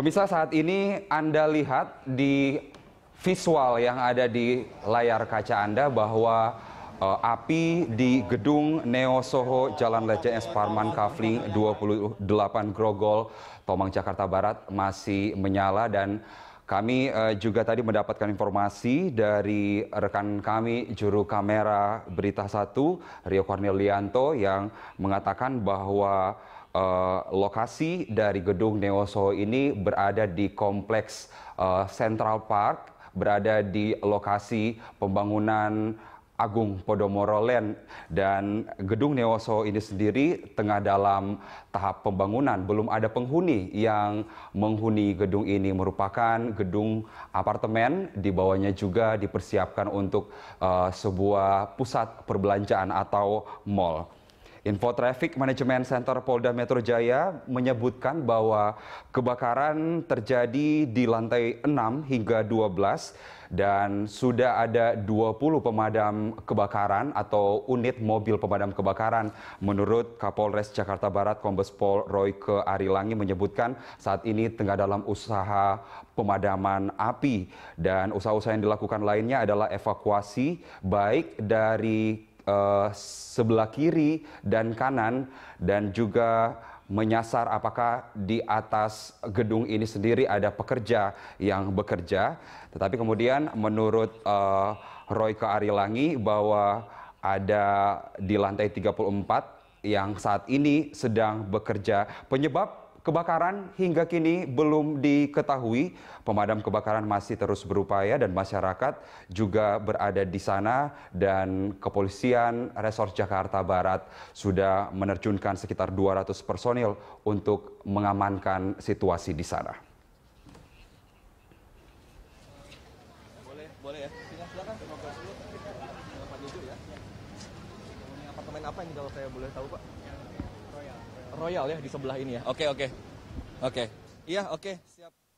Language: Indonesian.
Pemirsa saat ini Anda lihat di visual yang ada di layar kaca Anda bahwa uh, api di gedung Neo Soho Jalan Lejen S. Parman Kavling 28 Grogol, Tomang, Jakarta Barat masih menyala dan kami uh, juga tadi mendapatkan informasi dari rekan kami juru kamera Berita Satu Rio Cornelianto yang mengatakan bahwa Uh, lokasi dari gedung Soho ini berada di kompleks uh, Central Park, berada di lokasi pembangunan Agung Podomoro Land dan gedung Soho ini sendiri tengah dalam tahap pembangunan. Belum ada penghuni yang menghuni gedung ini merupakan gedung apartemen. Di bawahnya juga dipersiapkan untuk uh, sebuah pusat perbelanjaan atau mall. Info Traffic Management Center Polda Metro Jaya menyebutkan bahwa kebakaran terjadi di lantai 6 hingga 12 dan sudah ada 20 pemadam kebakaran atau unit mobil pemadam kebakaran. Menurut Kapolres Jakarta Barat Kombes Pol Royke Arilangi menyebutkan saat ini tengah dalam usaha pemadaman api dan usaha-usaha yang dilakukan lainnya adalah evakuasi baik dari uh, sebelah kiri dan kanan dan juga menyasar apakah di atas gedung ini sendiri ada pekerja yang bekerja. Tetapi kemudian menurut uh, Roy Kearilangi bahwa ada di lantai 34 yang saat ini sedang bekerja. Penyebab Kebakaran hingga kini belum diketahui. Pemadam kebakaran masih terus berupaya dan masyarakat juga berada di sana dan kepolisian Resort Jakarta Barat sudah menerjunkan sekitar 200 personil untuk mengamankan situasi di sana. Boleh, boleh ya. Silakan, silakan. Ya. Apartemen apa ini kalau saya boleh tahu, Pak? Royal ya di sebelah ini ya. Oke, okay, oke. Okay. Oke. Okay. Iya, oke, siap.